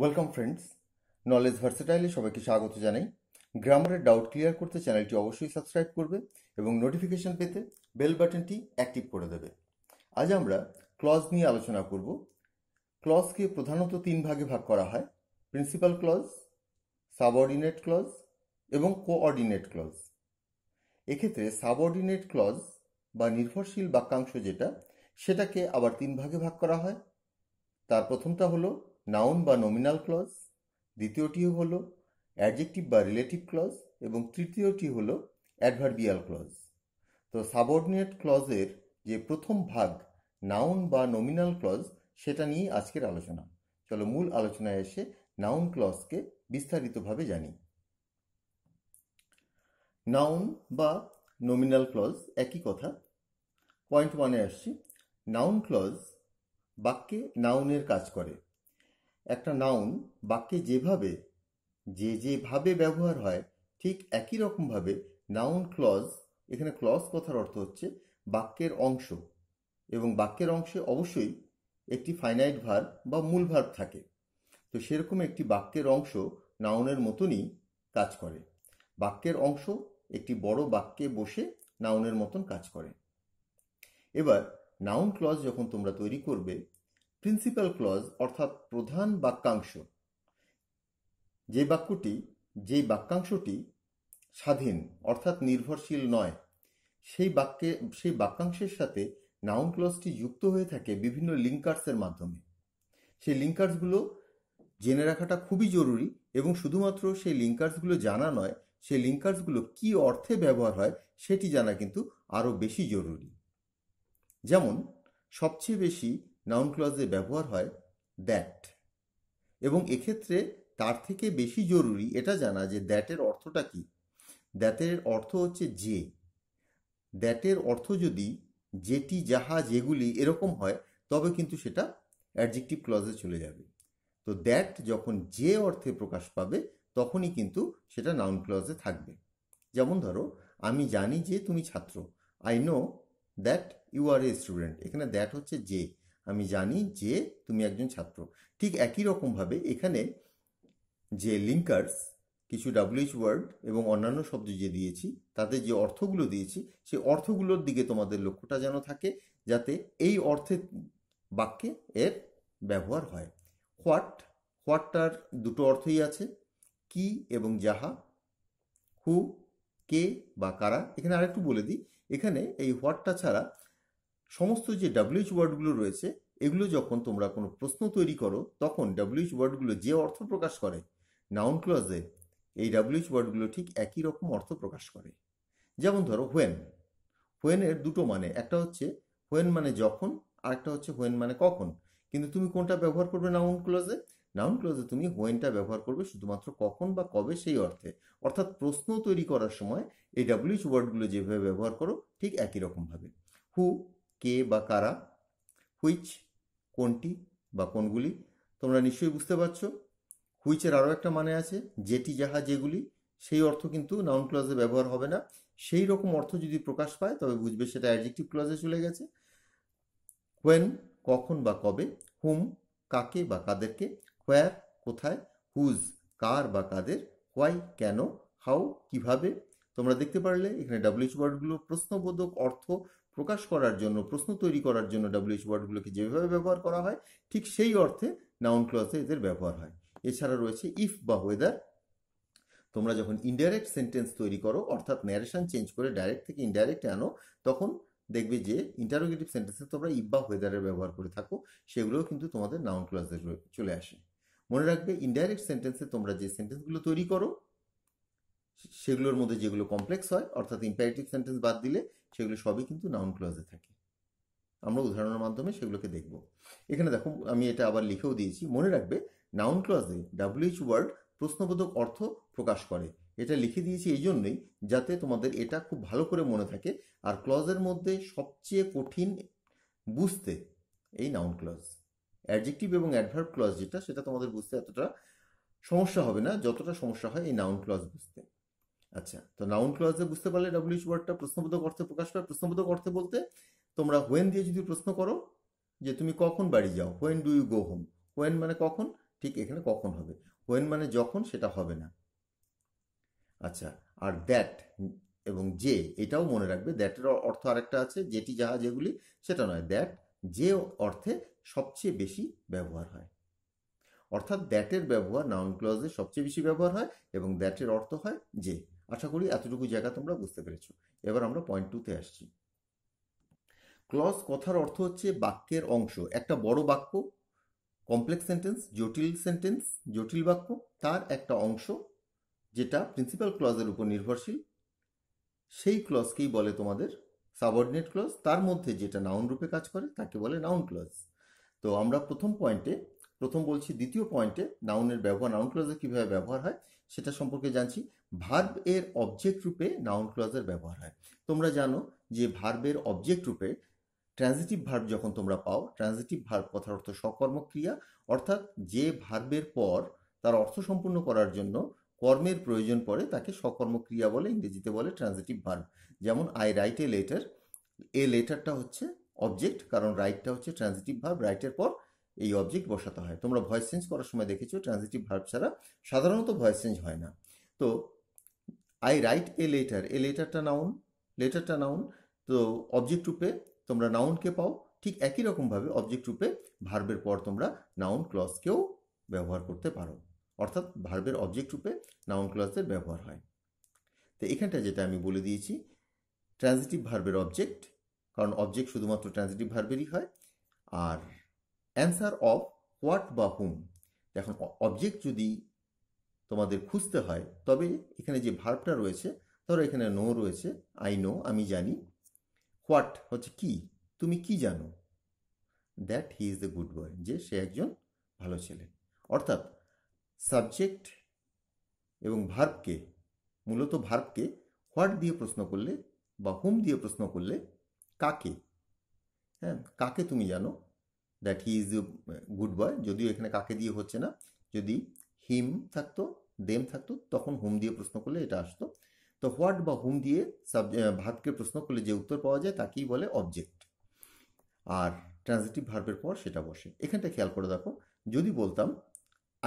welcome friends knowledge ভার্সেটাইলে সবাইকে স্বাগত জানাই গ্রামারের ডাউট ক্লিয়ার করতে চ্যানেলটি অবশ্যই সাবস্ক্রাইব করবে এবং নোটিফিকেশন পেতে বেল বাটনটি অ্যাক্টিভ করে দেবে আজ আমরা ক্লজ নিয়ে আলোচনা করব ক্লজকে প্রধানত তিন ভাগে ভাগ করা হয় প্রিন্সিপাল ক্লজ সাবঅর্ডিনেট ক্লজ এবং কোঅর্ডিনেট ক্লজ এক্ষেত্রে সাবঅর্ডিনেট ক্লজ বা নির্ভরশীল বাক্যাংশ যেটা সেটাকে আবার তিন ভাগে ভাগ করা হয় তার প্রথমটা হলো নাউন বা নমিনাল ক্লজ দ্বিতীয়টি হল অ্যাডজেক্টিভ বা রিলেটিভ ক্লজ এবং তৃতীয়টি হল অ্যাডভার্বিয়াল ক্লজ তো সাবঅর্ডিনেট ক্লজের যে প্রথম ভাগ নাউন বা নমিনাল ক্লজ সেটা নিয়ে আজকের আলোচনা চলো মূল আলোচনায় এসে নাউন ক্লজকে বিস্তারিতভাবে জানি নাউন বা নমিনাল ক্লজ একই কথা পয়েন্ট ওয়ানে আসছি নাউন ক্লজ বাক্যে নাউনের কাজ করে একটা নাউন বাক্যে যেভাবে যে যেভাবে ব্যবহার হয় ঠিক একই রকমভাবে নাউন ক্লজ এখানে ক্লজ কথার অর্থ হচ্ছে বাক্যের অংশ এবং বাক্যের অংশে অবশ্যই একটি ফাইনাইট ভার বা মূল ভার থাকে তো সেরকম একটি বাক্যের অংশ নাউনের মতনই কাজ করে বাক্যের অংশ একটি বড় বাক্যে বসে নাউনের মতন কাজ করে এবার নাউন ক্লজ যখন তোমরা তৈরি করবে প্রিন্সিপাল ক্লজ অর্থাৎ প্রধান বাক্যাংশ যে বাক্যটি যে বাক্যাংশটি স্বাধীন অর্থাৎ নির্ভরশীল নয় সেই বাক্যে সেই বাক্যাংশের সাথে নাউন ক্লজটি যুক্ত হয়ে থাকে বিভিন্ন লিঙ্কার্সের মাধ্যমে সেই লিঙ্কার্সগুলো জেনে রাখাটা খুবই জরুরি এবং শুধুমাত্র সেই লিঙ্কার্সগুলো জানা নয় সেই লিঙ্কার্সগুলো কি অর্থে ব্যবহার হয় সেটি জানা কিন্তু আরও বেশি জরুরি যেমন সবচেয়ে বেশি নাউন ক্লজে ব্যবহার হয় দ্যাট এবং এক্ষেত্রে তার থেকে বেশি জরুরি এটা জানা যে দ্যাটের অর্থটা কি দ্যাটের অর্থ হচ্ছে যে দ্যাটের অর্থ যদি যেটি যাহা যেগুলি এরকম হয় তবে কিন্তু সেটা অ্যাডজেক্টিভ ক্লজে চলে যাবে তো দ্যাট যখন যে অর্থে প্রকাশ পাবে তখনই কিন্তু সেটা নাউন ক্লজে থাকবে যেমন ধরো আমি জানি যে তুমি ছাত্র I know that you are a student এখানে দ্যাট হচ্ছে যে আমি জানি যে তুমি একজন ছাত্র ঠিক একই রকমভাবে এখানে যে লিঙ্কার্স কিছু ডাব্লিউএইচ ওয়ার্ড এবং অন্যান্য শব্দ যে দিয়েছি তাতে যে অর্থগুলো দিয়েছি সেই অর্থগুলোর দিকে তোমাদের লক্ষ্যটা যেন থাকে যাতে এই অর্থে বাক্যে এর ব্যবহার হয় হোয়াট হোয়াটটার দুটো অর্থই আছে কি এবং যাহা হু কে বা কারা এখানে আরেকটু বলে দিই এখানে এই হোয়াটটা ছাড়া সমস্ত যে ডাব্লিউচ ওয়ার্ডগুলো রয়েছে এগুলো যখন তোমরা কোনো প্রশ্ন তৈরি করো তখন ডাব্লিউচ ওয়ার্ডগুলো যে অর্থ প্রকাশ করে নাউন ক্লজে এই ডাব্লিউচ ওয়ার্ডগুলো ঠিক একই রকম অর্থ প্রকাশ করে যেমন ধরো হোয়েন হোয়েনের দুটো মানে একটা হচ্ছে হোয়েন মানে যখন আর একটা হচ্ছে হোয়েন মানে কখন কিন্তু তুমি কোনটা ব্যবহার করবে নাউন ক্লজে নাউন ক্লজে তুমি হোয়েনটা ব্যবহার করবে শুধুমাত্র কখন বা কবে সেই অর্থে অর্থাৎ প্রশ্ন তৈরি করার সময় এই ডাব্লিউচ ওয়ার্ডগুলো যেভাবে ব্যবহার করো ঠিক একই রকমভাবে হু কে বা কারা হুইচ কোনটি বা কোনগুলি তোমরা নিশ্চয়ই বুঝতে পারছো হুইচের আরও একটা মানে আছে যেটি যাহা যেগুলি সেই অর্থ কিন্তু নাউন ক্লজে ব্যবহার হবে না সেই রকম অর্থ যদি প্রকাশ পায় তবে বুঝবে সেটা অ্যাডজেক্টিভ ক্লজে চলে গেছে হোয়েন কখন বা কবে হুম কাকে বা কাদেরকে হোয়ার কোথায় হুজ কার বা কাদের হোয়াই কেন হাউ কিভাবে তোমরা দেখতে পারলে এখানে ডাব্লিউচ ওয়ার্ডগুলো প্রশ্নবোধক অর্থ প্রকাশ করার জন্য প্রশ্ন তৈরি করার জন্য ডাব্লিউএইচ ওয়ার্ডগুলোকে যেভাবে ব্যবহার করা হয় ঠিক সেই অর্থে নাউন ক্লসে এদের ব্যবহার হয় এছাড়া রয়েছে ইফ বা ওয়েদার তোমরা যখন ইনডাইরেক্ট সেন্টেন্স তৈরি করো অর্থাৎ ন্যারেশন চেঞ্জ করে ডাইরেক্ট থেকে ইনডাইরেক্টে আনো তখন দেখবে যে ইন্টারোগেটিভ সেন্টেন্সে তোমরা ইফ বা ওয়েদারের ব্যবহার করে থাকো সেগুলোও কিন্তু তোমাদের নাউন ক্লজে চলে আসে মনে রাখবে ইনডাইরেক্ট সেন্টেন্সে তোমরা যে সেন্টেন্সগুলো তৈরি করো সেগুলোর মধ্যে যেগুলো কমপ্লেক্স হয় অর্থাৎ ইম্পারেটিভ সেন্টেন্স বাদ দিলে সেগুলো সবই কিন্তু নাউন ক্লজে থাকে আমরা উদাহরণের মাধ্যমে সেগুলোকে দেখব এখানে দেখো আমি এটা আবার লিখেও দিয়েছি মনে রাখবে নাউন ক্লজে ডাব্লিউএইচ ওয়ার্ড প্রশ্নবোধক অর্থ প্রকাশ করে এটা লিখে দিয়েছি এই জন্যই যাতে তোমাদের এটা খুব ভালো করে মনে থাকে আর ক্লজের মধ্যে সবচেয়ে কঠিন বুঝতে এই নাউন ক্লজ অ্যাডজেক্টিভ এবং অ্যাডভার্ব ক্লজ যেটা সেটা তোমাদের বুঝতে এতটা সমস্যা হবে না যতটা সমস্যা হয় এই নাউন ক্লজ বুঝতে আচ্ছা তো নাউন ক্লজে বুঝতে পারলে ডাব্লিউ ওয়ার্ডটা প্রশ্নবোধক অর্থে প্রকাশ পায় প্রশ্নবোধক অর্থে বলতে তোমরা হোয়েন দিয়ে যদি প্রশ্ন করো যে তুমি কখন বাড়ি যাও when do you go home when মানে কখন ঠিক এখানে কখন হবে হোয়েন মানে যখন সেটা হবে না আচ্ছা আর দ্যাট এবং যে এটাও মনে রাখবে দ্যাটের অর্থ আরেকটা আছে যেটি যাহা যেগুলি সেটা নয় দ্যাট যে অর্থে সবচেয়ে বেশি ব্যবহার হয় অর্থাৎ দ্যাটের ব্যবহার নাউন ক্লজে সবচেয়ে বেশি ব্যবহার হয় এবং দ্যাটের অর্থ হয় যে আশা করি এতটুকু জায়গা তোমরা বুঝতে পেরেছ এবার আমরা পয়েন্ট টুতে আসছি ক্লজ কথার অর্থ হচ্ছে বাক্যের অংশ একটা বড় বাক্য কমপ্লেক্স সেন্টেন্স জটিল সেন্টেন্স জটিল বাক্য তার একটা অংশ যেটা প্রিন্সিপাল ক্লজের উপর নির্ভরশীল সেই ক্লজকেই বলে তোমাদের সাবঅর্ডিনেট ক্লজ তার মধ্যে যেটা নাউন রূপে কাজ করে তাকে বলে নাউন ক্লজ তো আমরা প্রথম পয়েন্টে প্রথম বলছি দ্বিতীয় পয়েন্টে নাউনের ব্যবহার নাউন ক্লজে কীভাবে ব্যবহার হয় সেটা সম্পর্কে জানছি ভার্ব এর অবজেক্ট রূপে নাউন ক্লজের ব্যবহার হয় তোমরা জানো যে ভার্বের অবজেক্ট রূপে ট্রানজিটিভ ভার্ব যখন তোমরা পাও ট্রানজিটিভ ভার্ব কথার অর্থ সকর্ম ক্রিয়া অর্থাৎ যে ভার্বের পর তার অর্থ সম্পূর্ণ করার জন্য কর্মের প্রয়োজন পড়ে তাকে সকর্ম ক্রিয়া বলে ইংরেজিতে বলে ট্রানজিটিভ ভার্ব যেমন I write a letter a লেটারটা হচ্ছে অবজেক্ট কারণ রাইটটা হচ্ছে ট্রানজিটিভ ভার্ব রাইটের পর এই অবজেক্ট বসাতে হয় তোমরা ভয়েস চেঞ্জ করার সময় দেখেছো ট্রানজিটিভ ভার্ব ছাড়া সাধারণত ভয়েস চেঞ্জ হয় না তো I write a letter a লেটারটা নাউন লেটারটা নাউন তো অবজেক্ট রূপে তোমরা নাউনকে পাও ঠিক একই রকমভাবে অবজেক্ট রূপে ভার্বের পর তোমরা নাউন ক্লসকেও ব্যবহার করতে পারো অর্থাৎ ভার্বের অবজেক্ট রূপে নাউন ক্লসের ব্যবহার হয় তো এখানটা যেটা আমি বলে দিয়েছি ট্রানজিটিভ ভার্বের অবজেক্ট কারণ অবজেক্ট শুধুমাত্র ট্রানজিটিভ ভার্বেরই হয় আর অ্যান্সার অফ হোয়াট বা হুম এখন অবজেক্ট যদি তোমাদের খুঁজতে হয় তবে এখানে যে ভার্বটা রয়েছে ধরো এখানে নো রয়েছে আই নো আমি জানি হোয়াট হচ্ছে কি তুমি কি জানো that he is the good boy যে সে একজন ভালো ছেলে অর্থাৎ সাবজেক্ট এবং ভার্বকে মূলত ভার্বকে হোয়াট দিয়ে প্রশ্ন করলে বা হুম দিয়ে প্রশ্ন করলে কাকে হ্যাঁ কাকে তুমি জানো that he is good boy যদিও এখানে কাকে দিয়ে হচ্ছে না যদি হিম থাকতো দেম থাকতো তখন হুম দিয়ে প্রশ্ন করলে এটা আসতো তো হোয়াট বা হুম দিয়ে ভাতকে প্রশ্ন করলে যে উত্তর পাওয়া যায় তাকেই বলে অবজেক্ট আর ট্রানজিটিভ ভার্বের পর সেটা বসে এখানটা খেয়াল করে দেখো যদি বলতাম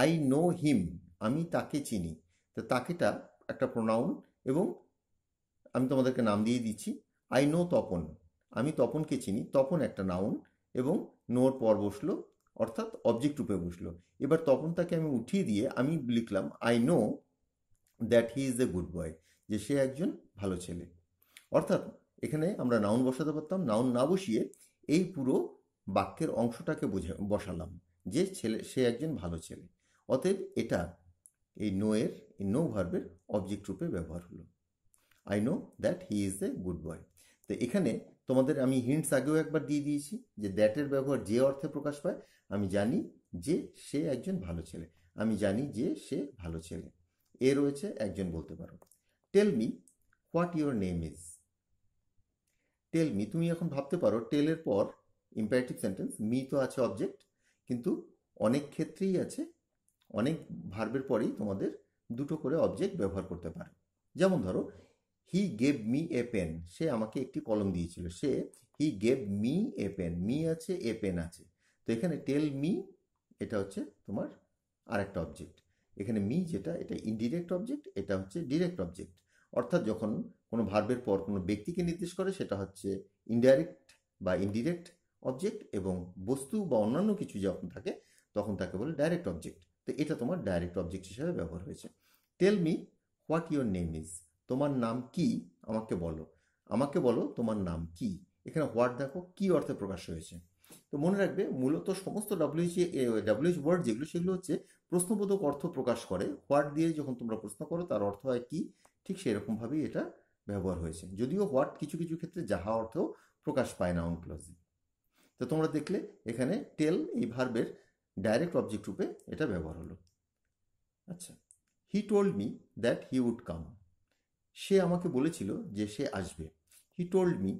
আই নো হিম আমি তাকে চিনি তো তাকেটা একটা প্রোনাউন এবং আমি তোমাদেরকে নাম দিয়ে দিচ্ছি আই নো তপন আমি তপনকে চিনি তপন একটা নাউন এবং নোর পর বসলো অর্থাৎ অবজেক্ট রূপে বসলো এবার তখন তাকে আমি উঠিয়ে দিয়ে আমি লিখলাম I know that he is a good boy যে সে একজন ভালো ছেলে অর্থাৎ এখানে আমরা নাউন বসাতে পারতাম নাউন না বসিয়ে এই পুরো বাক্যের অংশটাকে বোঝা বসালাম যে ছেলে সে একজন ভালো ছেলে অতএব এটা এই নোয়ের এই নো ভার্বের অবজেক্ট রূপে ব্যবহার হলো I know that he is a good boy তো এখানে তোমাদের আমি হিন্টস আগেও একবার দিয়ে দিয়েছি যে দ্যাটের ব্যবহার যে অর্থে প্রকাশ পায় আমি জানি যে সে একজন ভালো ছেলে আমি জানি যে সে ভালো ছেলে এ রয়েছে একজন বলতে পারো tell me what your name is tell me তুমি এখন ভাবতে পারো টেলের পর ইম্পারেটিভ সেন্টেন্স মি তো আছে অবজেক্ট কিন্তু অনেক ক্ষেত্রেই আছে অনেক ভার্বের পরেই তোমাদের দুটো করে অবজেক্ট ব্যবহার করতে পারে যেমন ধরো he gave me a pen সে আমাকে একটি কলম দিয়েছিল সে he gave me a pen me আছে এ পেন আছে তো এখানে টেল মি এটা হচ্ছে তোমার আর একটা অবজেক্ট এখানে মি যেটা এটা ইনডিরেক্ট অবজেক্ট এটা হচ্ছে ডিরেক্ট অবজেক্ট অর্থাৎ যখন কোনো ভার্বের পর কোনো ব্যক্তিকে নির্দেশ করে সেটা হচ্ছে ইনডাইরেক্ট বা ইনডিরেক্ট অবজেক্ট এবং বস্তু বা অন্যান্য কিছু যখন থাকে তখন তাকে বলে ডাইরেক্ট অবজেক্ট তো এটা তোমার ডাইরেক্ট অবজেক্ট হিসাবে ব্যবহার হয়েছে tell me what your name is তোমার নাম কি আমাকে বলো আমাকে বলো তোমার নাম কি এখানে হোয়াট দেখো কি অর্থে প্রকাশ হয়েছে তো মনে রাখবে মূলত সমস্ত ডাব্লিউএইচ ডাব্লিউএইচ ওয়ার্ড যেগুলো সেগুলো হচ্ছে প্রশ্নবোধক অর্থ প্রকাশ করে হোয়াট দিয়ে যখন তোমরা প্রশ্ন করো তার অর্থ হয় কি ঠিক সেরকমভাবেই এটা ব্যবহার হয়েছে যদিও হোয়াট কিছু কিছু ক্ষেত্রে যাহা অর্থেও প্রকাশ পায় না অনক্লজি তো তোমরা দেখলে এখানে টেল এই ভার্বের ডাইরেক্ট অবজেক্ট রূপে এটা ব্যবহার হলো আচ্ছা he told me that he would come সে আমাকে বলেছিল যে সে আসবে হি টোল্ড মি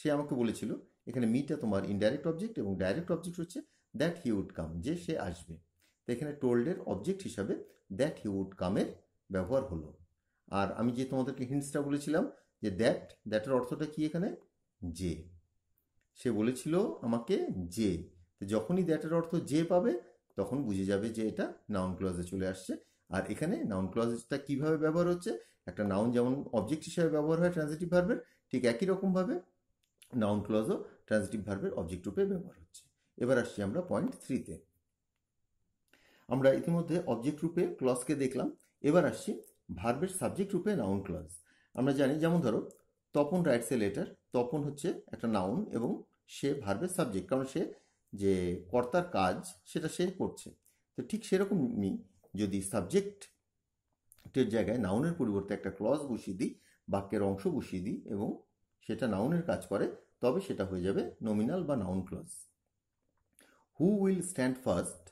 সে আমাকে বলেছিল এখানে মিটা তোমার ইনডাইরেক্ট অবজেক্ট এবং ডাইরেক্ট অবজেক্ট হচ্ছে দ্যাট হি উড কাম যে সে আসবে তো এখানে টোল্ডের অবজেক্ট হিসাবে দ্যাট হি উড কামের ব্যবহার হলো আর আমি যে তোমাদেরকে হিন্টসটা বলেছিলাম যে দ্যাট দ্যাটের অর্থটা কি এখানে যে সে বলেছিল আমাকে যে যখনই দ্যাটের অর্থ যে পাবে তখন বুঝে যাবে যে এটা নাউন ক্লজে চলে আসছে আর এখানে নাউন ক্লজটা কীভাবে ব্যবহার হচ্ছে একটা নাউন যেমন অবজেক্ট হিসেবে ব্যবহার হয় ট্রান্সিটিভ ভার্বের ঠিক একই রকমভাবে নাউন ক্লজও ট্রান্সিটিভ ভার্বের অবজেক্ট রূপে ব্যবহার হচ্ছে এবার আসছি আমরা পয়েন্ট থ্রিতে আমরা ইতিমধ্যে অবজেক্ট রূপে ক্লজকে দেখলাম এবার আসছি ভার্বের সাবজেক্ট রূপে নাউন ক্লজ আমরা জানি যেমন ধরো Tapan writes a letter Tapan হচ্ছে একটা নাউন এবং সে ভার্বের সাবজেক্ট কারণ সে যে কর্তার কাজ সেটা সে করছে তো ঠিক সেরকমই যদি সাবজেক্টের জায়গায় নাউনের পরিবর্তে একটা ক্লজ বসিয়ে দিই বাক্যের অংশ বসিয়ে দিই এবং সেটা নাউনের কাজ করে তবে সেটা হয়ে যাবে নমিনাল বা noun clause who will stand first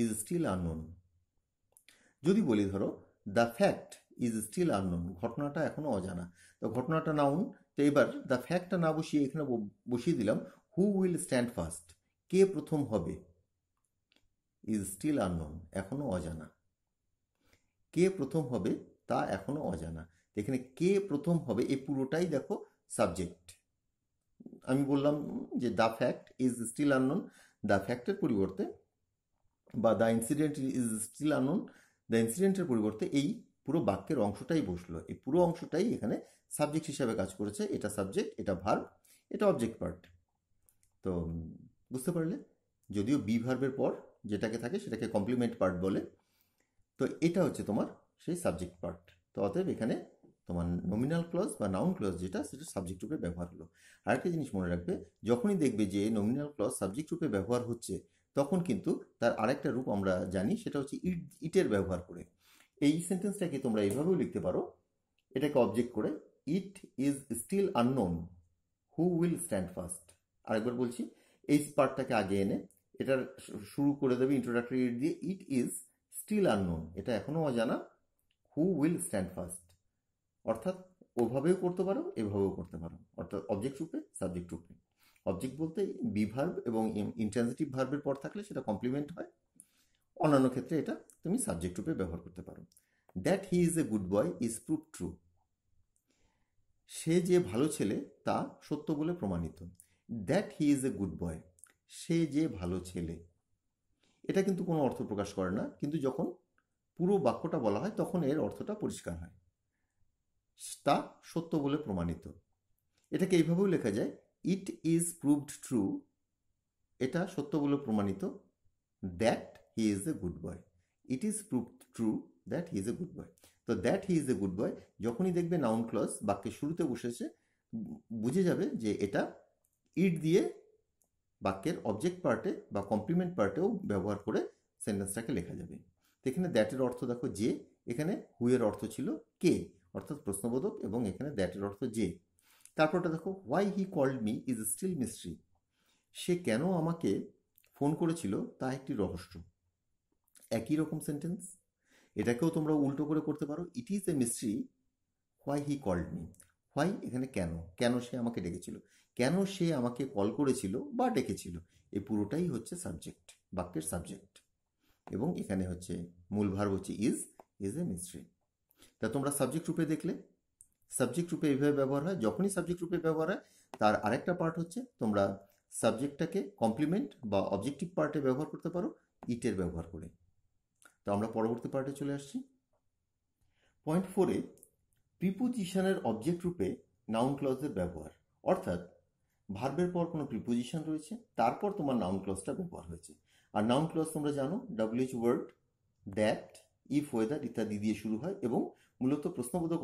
is still unknown যদি বলি ধরো the fact is still unknown ঘটনাটা এখনও অজানা তো ঘটনাটা নাউন তো এবার দ্য ফ্যাক্টটা না বসিয়ে এখানে বসিয়ে দিলাম হু উইল স্ট্যান্ড ফার্স্ট কে প্রথম হবে ইজ স্টিল আননোন এখনও অজানা কে প্রথম হবে তা এখনও অজানা এখানে কে প্রথম হবে এ পুরোটাই দেখো সাবজেক্ট আমি বললাম যে the fact is still unknown the ফ্যাক্টের পরিবর্তে বা the incident is still unknown the ইনসিডেন্টের পরিবর্তে এই পুরো বাক্যের অংশটাই বসলো এই পুরো অংশটাই এখানে সাবজেক্ট হিসাবে কাজ করেছে এটা সাবজেক্ট এটা ভার্ব এটা অবজেক্ট পার্ট তো বুঝতে পারলে যদিও বি ভার্বের পর যেটাকে থাকে সেটাকে কমপ্লিমেন্ট পার্ট বলে তো এটা হচ্ছে তোমার সেই সাবজেক্ট পার্ট তো অতএব এখানে তোমার নমিনাল ক্লজ বা নাউন ক্লজ যেটা সেটা সাবজেক্ট রূপে ব্যবহার হলো আরেকটা জিনিস মনে রাখবে যখনই দেখবে যে নমিনাল ক্লজ সাবজেক্ট রূপে ব্যবহার হচ্ছে তখন কিন্তু তার আরেকটা রূপ আমরা জানি সেটা হচ্ছে ইট ইটের ব্যবহার করে এই সেন্টেন্সটাকে তোমরা এইভাবেও লিখতে পারো এটাকে অবজেক্ট করে it is still unknown who will stand first আরেকবার বলছি এই পার্টটাকে আগে এনে এটার শুরু করে দেবে ইন্ট্রোডাক্টরি ইট দিয়ে ইট ইজ স্টিল আননোন এটা এখনও অজানা হু উইল স্ট্যান্ড ফার্স্ট অর্থাৎ ওভাবেও করতে পারো এভাবেও করতে পারো অর্থাৎ অবজেক্ট রূপে সাবজেক্ট রূপে অবজেক্ট বলতে বিভার্ভ এবং ইন্টেন্সিটিভ ভার্ভের পর থাকলে সেটা কমপ্লিমেন্ট হয় অন্যান্য ক্ষেত্রে এটা তুমি সাবজেক্ট রূপে ব্যবহার করতে পারো that he is a good boy is prove true সে যে ভালো ছেলে তা সত্য বলে প্রমাণিত that he is a good boy সে যে ভালো ছেলে এটা কিন্তু কোনো অর্থ প্রকাশ করে না কিন্তু যখন পুরো বাক্যটা বলা হয় তখন এর অর্থটা পরিষ্কার হয় তা সত্য বলে প্রমাণিত এটাকে এইভাবেও লেখা যায় ইট ইজ প্রুভড ট্রু এটা সত্য বলে প্রমাণিত that he is a good boy it is proved true that he is a good boy তো that he is a good boy যখনই দেখবে নাউন ক্লস বাক্যের শুরুতে বসেছে বুঝে যাবে যে এটা ইট দিয়ে বাক্যের অবজেক্ট পার্টে বা কমপ্লিমেন্ট পার্টেও ব্যবহার করে সেন্টেন্সটাকে লেখা যাবে তো এখানে দ্যাটের অর্থ দেখো যে এখানে হুয়ের অর্থ ছিল কে অর্থাৎ প্রশ্নবোধক এবং এখানে দ্যাটের অর্থ যে তারপরটা দেখো why he called me is still mystery সে কেন আমাকে ফোন করেছিল তা একটি রহস্য একই রকম সেন্টেন্স এটাকেও তোমরা উল্টো করে করতে পারো it is a mystery why he called me why এখানে কেন কেন সে আমাকে ডেকেছিল কেন সে আমাকে কল করেছিল বা ডেকেছিল এই পুরোটাই হচ্ছে সাবজেক্ট বাক্যের সাবজেক্ট এবং এখানে হচ্ছে মূল ভার হচ্ছে ইজ ইজ এ মিস্ট্রি তা তোমরা সাবজেক্ট রূপে দেখলে সাবজেক্ট রূপে এইভাবে ব্যবহার হয় যখনই সাবজেক্ট রূপে ব্যবহার হয় তার আরেকটা পার্ট হচ্ছে তোমরা সাবজেক্টটাকে কমপ্লিমেন্ট বা অবজেক্টিভ পার্টে ব্যবহার করতে পারো ইটের ব্যবহার করে তো আমরা পরবর্তী পার্টে চলে আসছি পয়েন্ট ফোরে প্রিপোজিশনের অবজেক্ট রূপে নাউন ক্লজের ব্যবহার অর্থাৎ ভার্বের পর কোনো প্রিপোজিশন রয়েছে তারপর তোমার নাউন ক্লজটা ব্যবহার হয়েছে আর নাউন ক্লজ তোমরা জানো WH word that if whether ইত্যাদি দিয়ে শুরু হয় এবং মূলত প্রশ্নবোধক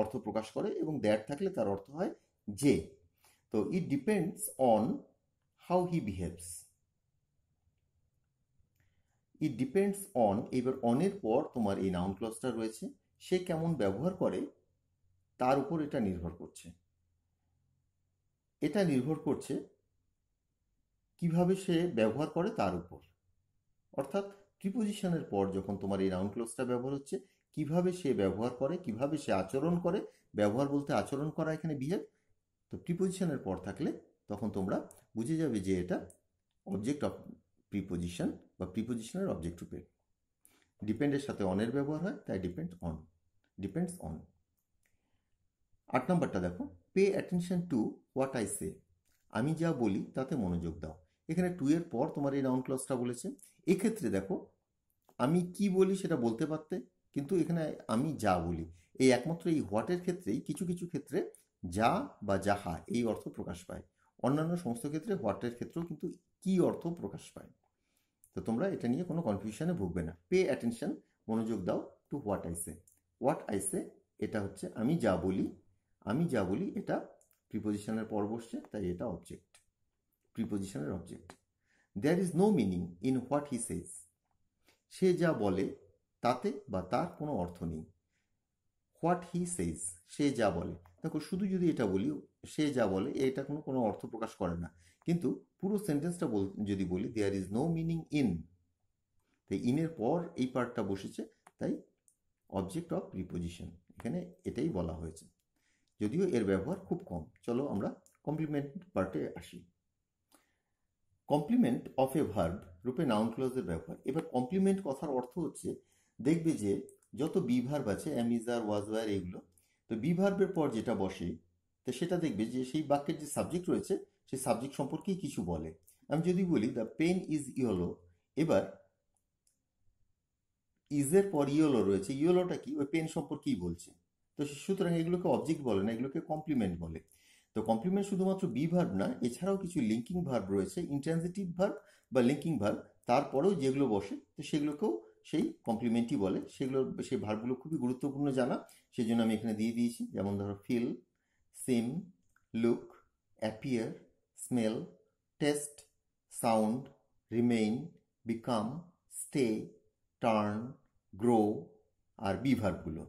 অর্থ প্রকাশ করে এবং দ্যাট থাকলে তার অর্থ হয় যে তো it depends on how he behaves it depends on এবার অনের পর তোমার এই নাউন ক্লজটা রয়েছে সে কেমন ব্যবহার করে তার উপর এটা নির্ভর করছে এটা নির্ভর করছে কিভাবে সে ব্যবহার করে তার উপর অর্থাৎ প্রিপোজিশনের পর যখন তোমার এই রাউন্ড ক্লোজটা ব্যবহার হচ্ছে কিভাবে সে ব্যবহার করে কিভাবে সে আচরণ করে ব্যবহার বলতে আচরণ করা এখানে বিহেভ তো প্রিপোজিশনের পর থাকলে তখন তোমরা বুঝে যাবে যে এটা অবজেক্ট অফ প্রিপোজিশন বা প্রিপোজিশনের অবজেক্ট রূপে ডিপেন্ডের সাথে অনের ব্যবহার হয় তাই ডিপেন্ড অন ডিপেন্ডস অন আট নম্বরটা দেখো pay attention to what I say আমি যা বলি তাতে মনোযোগ দাও এখানে টু এর পর তোমার এই নাউন ক্লসটা বলেছে এক্ষেত্রে দেখো আমি কি বলি সেটা বলতে পারতে কিন্তু এখানে আমি যা বলি এই একমাত্র এই হোয়াটের ক্ষেত্রেই কিছু কিছু ক্ষেত্রে যা বা যাহা এই অর্থ প্রকাশ পায় অন্যান্য সমস্ত ক্ষেত্রে হোয়াটের ক্ষেত্রেও কিন্তু কি অর্থ প্রকাশ পায় তো তোমরা এটা নিয়ে কোনো কনফিউশনে ভুগবে না পে অ্যাটেনশন মনোযোগ দাও to what I say what I say এটা হচ্ছে আমি যা বলি আমি যা বলি এটা প্রিপোজিশনের পর বসছে তাই এটা অবজেক্ট প্রিপোজিশনের object there is no meaning in what he says সে যা বলে তাতে বা তার কোনো অর্থ নেই হোয়াট হি সেজ সে যা বলে দেখো শুধু যদি এটা বলি সে যা বলে এটা কোনো কোনো অর্থ প্রকাশ করে না কিন্তু পুরো সেন্টেন্সটা বল যদি বলি there is no meaning in তাই ইনের পর এই পার্টটা বসেছে তাই অবজেক্ট অফ প্রিপোজিশন এখানে এটাই বলা হয়েছে যদিও এর ব্যবহার খুব কম চলো আমরা কমপ্লিমেন্ট পার্টে আসি কমপ্লিমেন্ট অফ এ ভার্ব রূপে নাউন ক্লজের ব্যবহার এবার কমপ্লিমেন্ট কথার অর্থ হচ্ছে দেখবে যে যত বি ভার্ব আছে অ্যামিজার ওয়াজওয়ার এগুলো তো বি ভার্বের পর যেটা বসে তো সেটা দেখবে যে সেই বাক্যের যে সাবজেক্ট রয়েছে সেই সাবজেক্ট সম্পর্কেই কিছু বলে আমি যদি বলি দ্য পেন ইজ ইয়েলো এবার ইজের পর ইয়েলো রয়েছে ইয়েলোটা কি ওই পেন সম্পর্কেই বলছে তো সুতরাং এগুলোকে অবজেক্ট বলে না এগুলোকে কমপ্লিমেন্ট বলে তো কমপ্লিমেন্ট শুধুমাত্র বি ভার্ব না এছাড়াও কিছু লিঙ্কিং ভার্ব রয়েছে ইন্টেন্সিটিভ ভার্ব বা লিঙ্কিং ভার্ব তারপরেও যেগুলো বসে তো সেগুলোকেও সেই কমপ্লিমেন্টই বলে সেগুলোর সেই ভার্বগুলো খুবই গুরুত্বপূর্ণ জানা সেই জন্য আমি এখানে দিয়ে দিয়েছি যেমন ধরো feel seem look appear smell taste sound remain become stay turn grow আর বি ভার্বগুলো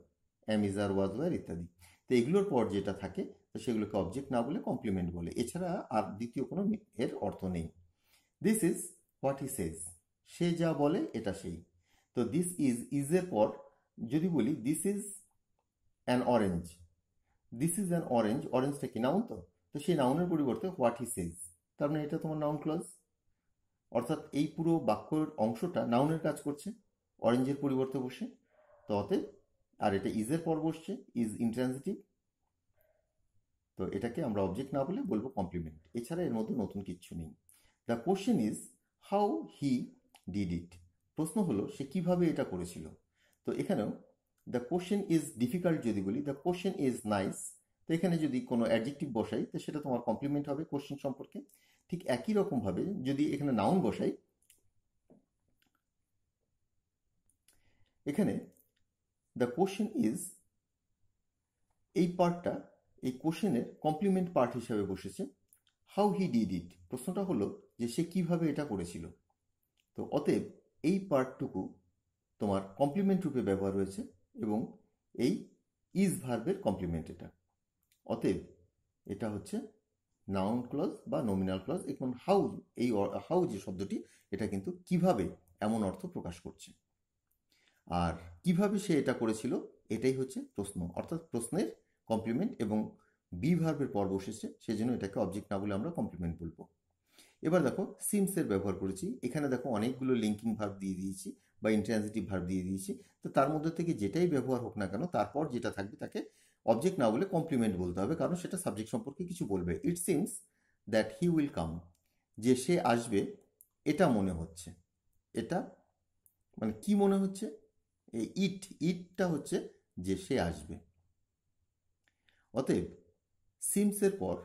অ্যামিজার ওয়াজওয়ার ইত্যাদি তো এগুলোর পর যেটা থাকে তো সেগুলোকে অবজেক্ট না বলে কমপ্লিমেন্ট বলে এছাড়া আর দ্বিতীয় কোনো এর অর্থ নেই this is what he says সে যা বলে এটা সেই তো দিস ইজ ইজের পর যদি বলি this is an orange this is an orange অরেঞ্জটা কি নাউন তো তো সেই নাউনের পরিবর্তে হোয়াট ই সেজ তার মানে এটা তোমার নাউন ক্লজ অর্থাৎ এই পুরো বাক্যের অংশটা নাউনের কাজ করছে অরেঞ্জের পরিবর্তে বসে তো অতএব আর এটা ইজের পর বসছে ইজ ইন্ট্রান্সিটিভ তো এটাকে আমরা অবজেক্ট না বলে বলবো কমপ্লিমেন্ট এছাড়া এর মধ্যে নতুন কিচ্ছু নেই the question is how he did it প্রশ্ন হলো সে কিভাবে এটা করেছিল তো এখানেও দ্য কোশ্চেন ইজ ডিফিকাল্ট যদি বলি দ্য কোশ্চেন ইজ নাইস তো এখানে যদি কোনো অ্যাডজেক্টিভ বসাই তো সেটা তোমার কমপ্লিমেন্ট হবে কোশ্চেন সম্পর্কে ঠিক একই রকমভাবে যদি এখানে নাউন বসাই এখানে দ্য কোশ্চেন ইজ এই পার্টটা এই কোশ্চেনের কমপ্লিমেন্ট পার্ট হিসাবে বসেছে হাউ হি ডিড ইট প্রশ্নটা হলো যে সে কিভাবে এটা করেছিল তো অতএব এই পার্টটুকু তোমার কমপ্লিমেন্ট রূপে ব্যবহার হয়েছে এবং এই ইজ ভার্বের কমপ্লিমেন্ট এটা অতএব এটা হচ্ছে নাউন ক্লজ বা নমিনাল ক্লজ এখন হাউ এই হাউ যে শব্দটি এটা কিন্তু কিভাবে এমন অর্থ প্রকাশ করছে আর কিভাবে সে এটা করেছিল এটাই হচ্ছে প্রশ্ন অর্থাৎ প্রশ্নের কমপ্লিমেন্ট এবং বি ভার্বের পর বসেছে সেজন্য এটাকে অবজেক্ট না বলে আমরা কমপ্লিমেন্ট বলবো এবার দেখো সিমসের ব্যবহার করেছি এখানে দেখো অনেকগুলো লিঙ্কিং ভার্ব দিয়ে দিয়েছি বা ইন্ট্রান্সিটিভ ভার্ব দিয়ে দিয়েছি তো তার মধ্যে থেকে যেটাই ব্যবহার হোক না কেন তারপর যেটা থাকবে তাকে অবজেক্ট না বলে কমপ্লিমেন্ট বলতে হবে কারণ সেটা সাবজেক্ট সম্পর্কে কিছু বলবে it seems that he will come যে সে আসবে এটা মনে হচ্ছে এটা মানে কি মনে হচ্ছে এই ইট ইটটা হচ্ছে যে সে আসবে অতএব সিমসের পর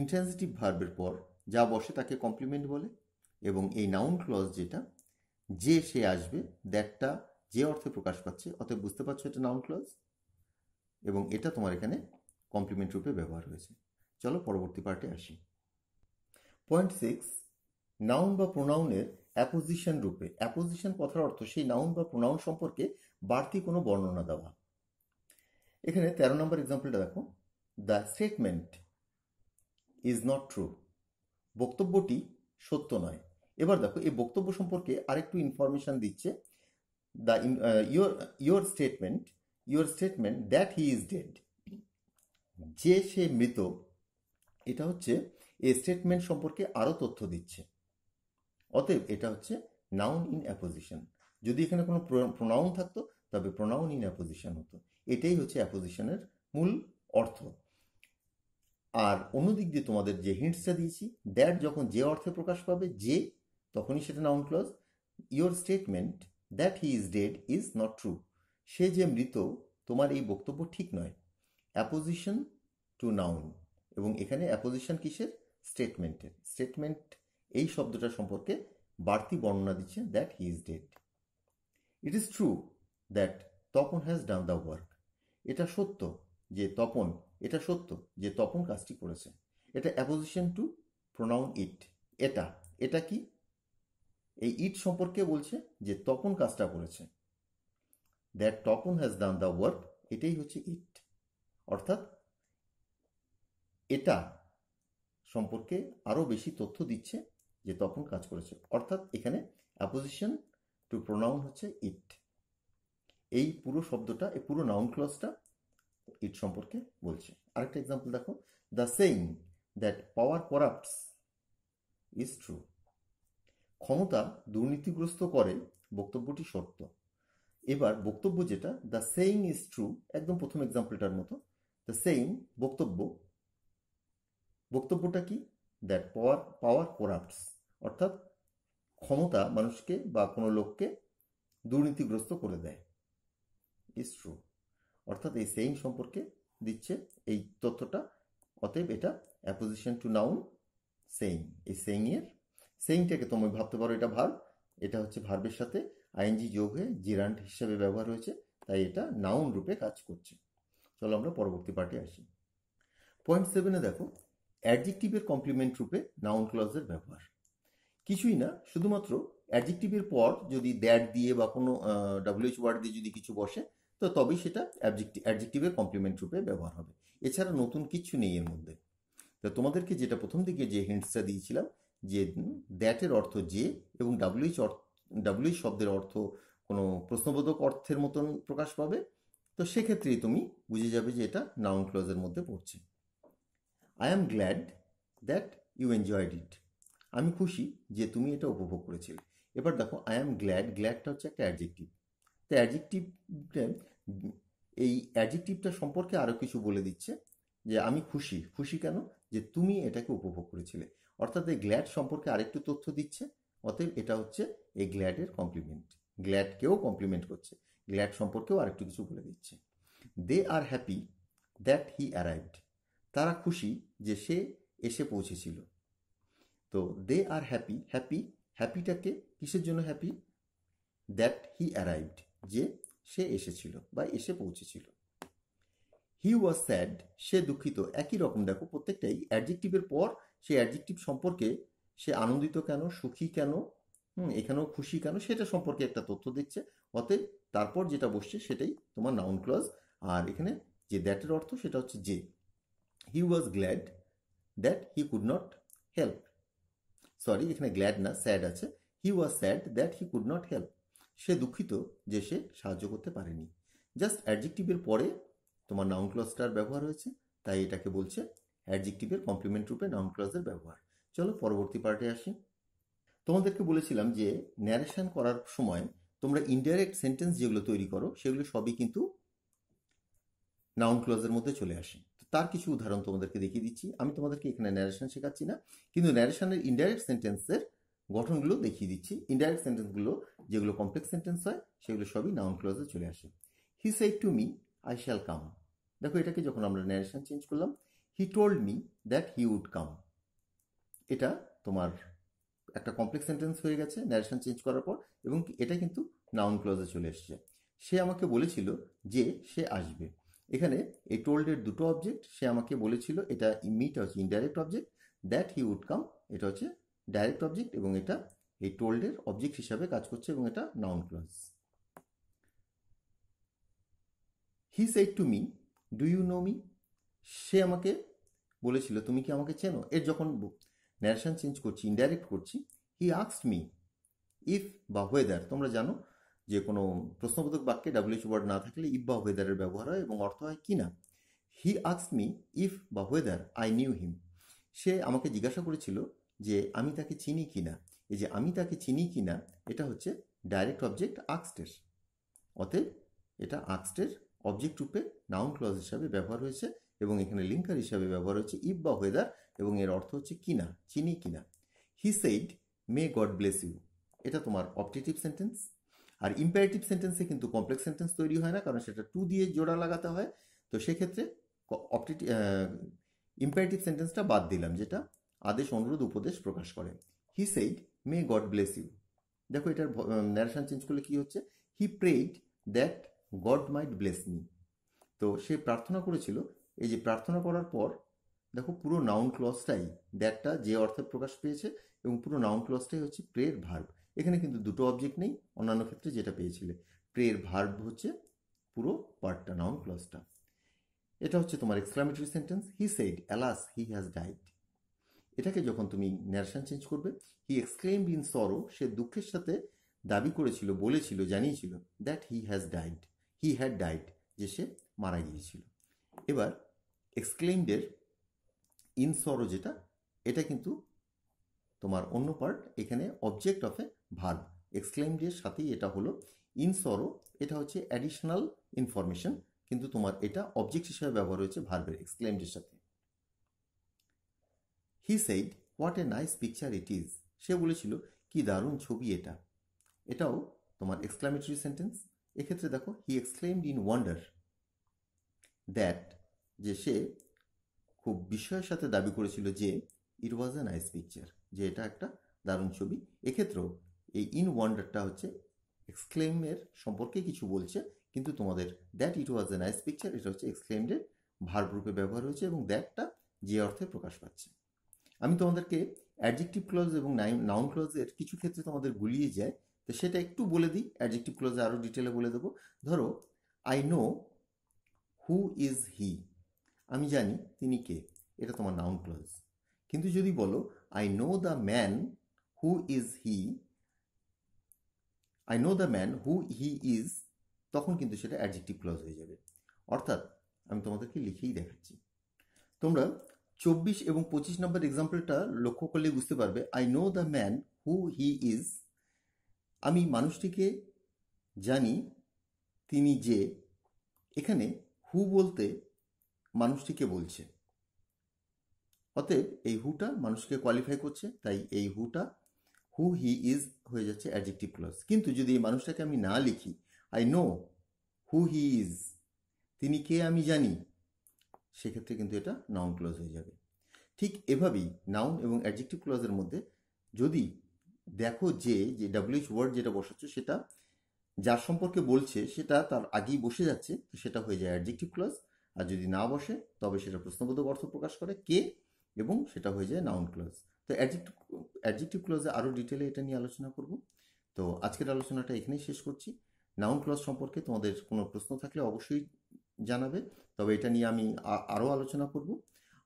ইন্ট্রান্সিটিভ ভার্বের পর যা বসে তাকে কমপ্লিমেন্ট বলে এবং এই নাউন ক্লজ যেটা যে সে আসবে দ্যাটটা যে অর্থে প্রকাশ পাচ্ছে অতএব বুঝতে পারছো এটা নাউন ক্লজ এবং এটা তোমার এখানে কমপ্লিমেন্ট রূপে ব্যবহার হয়েছে চলো পরবর্তী পার্টে আসি পয়েন্ট সিক্স নাউন বা প্রোনাউনের অ্যাপোজিশন রূপে অ্যাপোজিশন কথার অর্থ সেই নাউন বা প্রোনাউন সম্পর্কে বাড়তি কোনো বর্ণনা দেওয়া এখানে তেরো নম্বর এক্সাম্পলটা দেখো the statement is not true বক্তব্যটি সত্য নয় এবার দেখো এই বক্তব্য সম্পর্কে আরেকটু ইনফরমেশন দিচ্ছে the your your statement your statement that he is dead যে সে মৃত এটা হচ্ছে এই স্টেটমেন্ট সম্পর্কে আরও তথ্য দিচ্ছে অতএব এটা হচ্ছে নাউন ইন অ্যাপোজিশন যদি এখানে কোনো প্রোনাউন থাকতো তবে প্রোনাউন ইন অ্যাপোজিশন হতো এটাই হচ্ছে অ্যাপোজিশনের মূল অর্থ আর অন্যদিক দিয়ে তোমাদের যে হিন্টসটা দিয়েছি দ্যাট যখন যে অর্থে প্রকাশ পাবে যে তখনই সেটা noun clause your statement that he is dead is not true সে যে মৃত তোমার এই বক্তব্য ঠিক নয় অ্যাপোজিশন টু নাউন এবং এখানে অ্যাপোজিশন কিসের স্টেটমেন্টের স্টেটমেন্ট এই শব্দটা সম্পর্কে বাড়তি বর্ণনা দিচ্ছে that he is dead it is true that Tapan has done the work এটা সত্য যে তপন এটা সত্য যে তপন কাজটি করেছে এটা অ্যাপোজিশন টু প্রোনাউন ইট এটা এটা কি এই ইট সম্পর্কে বলছে যে তপন কাজটা করেছে that Tapan has done the work এটাই হচ্ছে ইট অর্থাৎ এটা সম্পর্কে আরও বেশি তথ্য দিচ্ছে যে তখন কাজ করেছে অর্থাৎ এখানে অ্যাপোজিশন টু প্রোনাউন হচ্ছে ইট এই পুরো শব্দটা এই পুরো নাউন ক্লসটা ইট সম্পর্কে বলছে আরেকটা এক্সাম্পল দেখো the saying that power corrupts is true ক্ষমতা দুর্নীতিগ্রস্ত করে বক্তব্যটি সত্য এবার বক্তব্য যেটা দ্য সেইং ইজ ট্রু একদম প্রথম এক্সাম্পলটার মতো দ্য সেইং বক্তব্য বক্তব্যটা কি দ্যাট পাওয়ার পাওয়ার করাপ্টস অর্থাৎ ক্ষমতা মানুষকে বা কোনো লোককে দুর্নীতিগ্রস্ত করে দেয় ইস ট্রু অর্থাৎ এই সেইং সম্পর্কে দিচ্ছে এই তথ্যটা অতএব এটা অ্যাপোজিশন টু নাউন সেইং এই সেইংয়ের সেইংটাকে তুমি ভাবতে পারো এটা ভার্ব এটা হচ্ছে ভার্বের সাথে আইএনজি যোগ হয়ে জিরান্ট হিসেবে ব্যবহার হয়েছে তাই এটা নাউন রূপে কাজ করছে চলো আমরা পরবর্তী পার্টে আসি পয়েন্ট সেভেনে দেখো অ্যাডজেক্টিভের কমপ্লিমেন্ট রূপে নাউন ক্লজের ব্যবহার কিছুই না শুধুমাত্র অ্যাডজেক্টিভের পর যদি দ্যাট দিয়ে বা কোনো ডাব্লিউএইচ ওয়ার্ড দিয়ে যদি কিছু বসে তো তবেই সেটা অ্যাডজেক্টিভের কমপ্লিমেন্ট রূপে ব্যবহার হবে এছাড়া নতুন কিছু নেই এর মধ্যে তো তোমাদেরকে যেটা প্রথম দিকে যে হিন্টসটা দিয়েছিলাম যে দ্যাটের অর্থ যে এবং ডাব্লিউএইচ ডাব্লিউএইচ শব্দের অর্থ কোনো প্রশ্নবোধক অর্থের মতন প্রকাশ পাবে তো সেক্ষেত্রেই তুমি বুঝে যাবে যে এটা নাউন ক্লজের মধ্যে পড়ছে I am glad that you enjoyed it আমি খুশি যে তুমি এটা উপভোগ করেছিলে এবার দেখো আই অ্যাম গ্ল্যাড গ্ল্যাডটা হচ্ছে একটা অ্যাডজেক্টিভ তো অ্যাডজেক্টিভটা এই অ্যাডজেক্টিভটা সম্পর্কে আরও কিছু বলে দিচ্ছে যে আমি খুশি খুশি কেন যে তুমি এটাকে উপভোগ করেছিলে অর্থাৎ এই গ্ল্যাড সম্পর্কে আরেকটু তথ্য দিচ্ছে অতএব এটা হচ্ছে এই গ্ল্যাডের কমপ্লিমেন্ট গ্ল্যাডকেও কমপ্লিমেন্ট করছে গ্ল্যাড সম্পর্কেও আরেকটু কিছু বলে দিচ্ছে they are happy that he arrived তারা খুশি যে সে এসে পৌঁছেছিল তো দে আর হ্যাপি হ্যাপি হ্যাপিটাকে কিসের জন্য হ্যাপি দ্যাট হি অ্যারাইভড যে সে এসেছিল বা এসে পৌঁছেছিল হি ওয়াজ স্যাড সে দুঃখিত একই রকম দেখো প্রত্যেকটাই অ্যাডজেক্টিভের পর সে অ্যাডজেক্টিভ সম্পর্কে সে আনন্দিত কেন সুখী কেন হুম এখানেও খুশি কেন সেটা সম্পর্কে একটা তথ্য দিচ্ছে অতএব তারপর যেটা বসছে সেটাই তোমার নাউন ক্লজ আর এখানে যে দ্যাটের অর্থ সেটা হচ্ছে যে he was glad that he could not help sorry এখানে গ্ল্যাড না স্যাড আছে he was sad that he could not help সে দুঃখিত যে সে সাহায্য করতে পারেনি জাস্ট অ্যাডজেক্টিভের পরে তোমার নাউন ক্লসটার ব্যবহার হয়েছে তাই এটাকে বলছে অ্যাডজেক্টিভের কমপ্লিমেন্ট রূপে নাউন ক্লসের ব্যবহার চলো পরবর্তী পার্টে আসি তোমাদেরকে বলেছিলাম যে ন্যারেশন করার সময় তোমরা ইনডাইরেক্ট সেন্টেন্স যেগুলো তৈরি করো সেগুলো সবই কিন্তু নাউন ক্লজের মধ্যে চলে আসে তার কিছু উদাহরণ তোমাদেরকে দেখিয়ে দিচ্ছি আমি তোমাদেরকে এখানে ন্যারেশন শেখাচ্ছি না কিন্তু ন্যারেশনের ইনডাইরেক্ট সেন্টেন্সের গঠনগুলো দেখিয়ে দিচ্ছি ইনডাইরেক্ট সেন্টেন্সগুলো যেগুলো কমপ্লেক্স সেন্টেন্স হয় সেগুলো সবই নাউন ক্লোজে চলে আসে he say to me I shall come দেখো এটাকে যখন আমরা ন্যারেশন চেঞ্জ করলাম he told me that he would come এটা তোমার একটা কমপ্লেক্স সেন্টেন্স হয়ে গেছে ন্যারেশন চেঞ্জ করার পর এবং এটা কিন্তু নাউন ক্লোজে চলে এসছে সে আমাকে বলেছিল যে সে আসবে এখানে এই টোল্ডের দুটো অবজেক্ট সে আমাকে বলেছিল এটা মিটা হচ্ছে indirect object that he would come এটা হচ্ছে ডাইরেক্ট অবজেক্ট এবং এটা এই টোল্ডের অবজেক্ট হিসাবে কাজ করছে এবং এটা noun clause he said to me do you know me সে আমাকে বলেছিল তুমি কি আমাকে চেনো এর যখন ন্যারেশন চেঞ্জ করছি ইনডাইরেক্ট করছি হি আক্সড মি ইফ বা ওয়েদার তোমরা জানো যে কোনো প্রশ্নবোধক বাক্যে ডাব্লিউএইচ ওয়ার্ড না থাকলে ইফ বা ওয়েদারের ব্যবহার হয় এবং অর্থ হয় কি না হি আক্স মি ইফ বা ওয়েদার আই নিউ হিম সে আমাকে জিজ্ঞাসা করেছিল যে আমি তাকে চিনি কি না এই যে আমি তাকে চিনি কি না এটা হচ্ছে ডাইরেক্ট অবজেক্ট আক্সটের অতএব এটা আক্সটের অবজেক্ট রূপে নাউন ক্লজ হিসাবে ব্যবহার হয়েছে এবং এখানে লিঙ্কার হিসাবে ব্যবহার হয়েছে ইফ বা ওয়েদার এবং এর অর্থ হচ্ছে কিনা চিনি কিনা he said may God bless you এটা তোমার অপটেটিভ সেন্টেন্স আর ইম্পারেটিভ সেন্টেন্সে কিন্তু কমপ্লেক্স সেন্টেন্স তৈরি হয় না কারণ সেটা টু দিয়ে জোড়া লাগাতে হয় তো সেক্ষেত্রে ইম্পারেটিভ সেন্টেন্সটা বাদ দিলাম যেটা আদেশ অনুরোধ উপদেশ প্রকাশ করে he said may God bless you দেখো এটার ন্যারেশন চেঞ্জ করলে কি হচ্ছে he prayed that God might bless me তো সে প্রার্থনা করেছিল এই যে প্রার্থনা করার পর দেখো পুরো নাউন ক্লসটাই দ্যাটটা যে অর্থে প্রকাশ পেয়েছে এবং পুরো নাউন ক্লসটাই হচ্ছে প্রেয়ের ভার্ব এখানে কিন্তু দুটো অবজেক্ট নেই অন্যান্য ক্ষেত্রে যেটা পেয়েছিলে প্রের ভার্ব হচ্ছে পুরো পার্টটা নাউন ক্লসটা এটা হচ্ছে তোমার exclamatory sentence he said alas he has died এটাকে যখন তুমি ন্যারেশন চেঞ্জ করবে হি এক্সক্লেম ইন সরো সে দুঃখের সাথে দাবি করেছিল বলেছিল জানিয়েছিল that he has died he had died যে সে মারা গিয়েছিল এবার এক্সক্লেমডের ইন সরো যেটা এটা কিন্তু তোমার অন্য পার্ট এখানে অবজেক্ট অফ এ ভার্ব এক্সক্লেমডের সাথেই এটা হলো ইনসরো এটা হচ্ছে অ্যাডিশনাল ইনফরমেশন কিন্তু তোমার এটা অবজেক্ট হিসেবে ব্যবহার হয়েছে ভার্বের এক্সক্লেমডের সাথে he said what a nice picture it is সে বলেছিল কি দারুণ ছবি এটা এটাও তোমার এক্সক্লামেটরি সেন্টেন্স এক্ষেত্রে দেখো he exclaimed in wonder that যে সে খুব বিস্ময়ের সাথে দাবি করেছিল যে ইট ওয়াজ এ নাইস পিকচার যে এটা একটা দারুণ ছবি এক্ষেত্রেও এই ইন ওয়ান্ডারটা হচ্ছে এক্সক্লেমের সম্পর্কে কিছু বলছে কিন্তু তোমাদের that it was a nice picture এটা হচ্ছে এক্সক্লেমডের ভার্ব রূপে ব্যবহার হয়েছে এবং দ্যাটটা যে অর্থে প্রকাশ পাচ্ছে আমি তোমাদেরকে অ্যাডজেক্টিভ ক্লজ এবং নাউন ক্লজের কিছু ক্ষেত্রে তোমাদের গুলিয়ে যায় তো সেটা একটু বলে দিই অ্যাডজেক্টিভ ক্লজে আরও ডিটেলে বলে দেবো ধরো I know who is he আমি জানি তিনি কে এটা তোমার নাউন ক্লজ কিন্তু যদি বলো I know the man who is he I know the man who he is তখন কিন্তু সেটা অ্যাডজেক্টিভ ক্লজ হয়ে যাবে অর্থাৎ আমি তোমাদেরকে লিখেই দেখাচ্ছি তোমরা চব্বিশ এবং পঁচিশ নম্বর এক্সাম্পলটা লক্ষ্য করলে বুঝতে পারবে I know the man who he is আমি মানুষটিকে জানি তিনি যে এখানে হু বলতে মানুষটিকে বলছে অতএব এই হুটা মানুষকে কোয়ালিফাই করছে তাই এই হুটা হু হি ইজ হয়ে যাচ্ছে অ্যাডজেক্টিভ ক্লজ কিন্তু যদি এই মানুষটাকে আমি না লিখি I know who he is তিনি কে আমি জানি সেক্ষেত্রে কিন্তু এটা নাউন ক্লজ হয়ে যাবে ঠিক এভাবেই নাউন এবং অ্যাডজেক্টিভ ক্লজের মধ্যে যদি দেখো যে যে ডাব্লিউচ ওয়ার্ড যেটা বসাচ্ছ সেটা যার সম্পর্কে বলছে সেটা তার আগেই বসে যাচ্ছে তো সেটা হয়ে যায় অ্যাডজেক্টিভ ক্লজ আর যদি না বসে তবে সেটা প্রশ্নবোধক অর্থ প্রকাশ করে কে এবং সেটা হয়ে যায় নাউন ক্লজ তো অ্যাডজেক্টিভ অ্যাডজেক্টিভ ক্লজে আরও ডিটেলে এটা নিয়ে আলোচনা করব তো আজকের আলোচনাটা এখানেই শেষ করছি নাউন ক্লজ সম্পর্কে তোমাদের কোনো প্রশ্ন থাকলে অবশ্যই জানাবে তবে এটা নিয়ে আমি আরও আলোচনা করব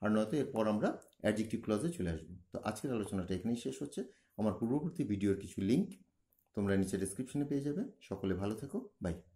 আর নয়তো এরপর আমরা অ্যাডজেক্টিভ ক্লজে চলে আসবো তো আজকের আলোচনাটা এখানেই শেষ হচ্ছে আমার পূর্ববর্তী ভিডিওর কিছু লিঙ্ক তোমরা নিচে ডিসক্রিপশনে পেয়ে যাবে সকলে ভালো থেকো বাই